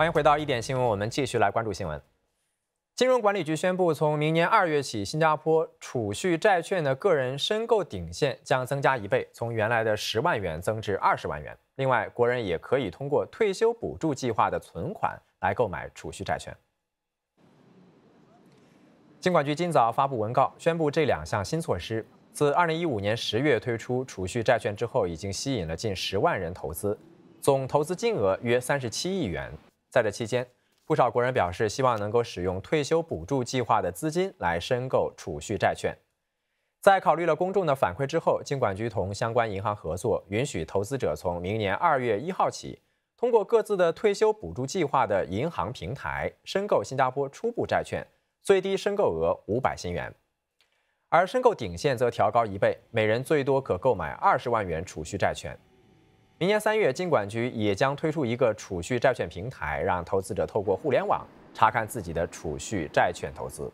欢迎回到一点新闻。我们继续来关注新闻。金融管理局宣布，从明年二月起，新加坡储蓄债券的个人申购顶限将增加一倍，从原来的十万元增至二十万元。另外，国人也可以通过退休补助计划的存款来购买储蓄债券。金管局今早发布文告，宣布这两项新措施。自二零一五年十月推出储蓄债券之后，已经吸引了近十万人投资，总投资金额约三十七亿元。在这期间，不少国人表示希望能够使用退休补助计划的资金来申购储蓄债券。在考虑了公众的反馈之后，金管局同相关银行合作，允许投资者从明年二月一号起，通过各自的退休补助计划的银行平台申购新加坡初步债券，最低申购额五百新元，而申购顶线则调高一倍，每人最多可购买二十万元储蓄债券。明年三月，金管局也将推出一个储蓄债券平台，让投资者透过互联网查看自己的储蓄债券投资。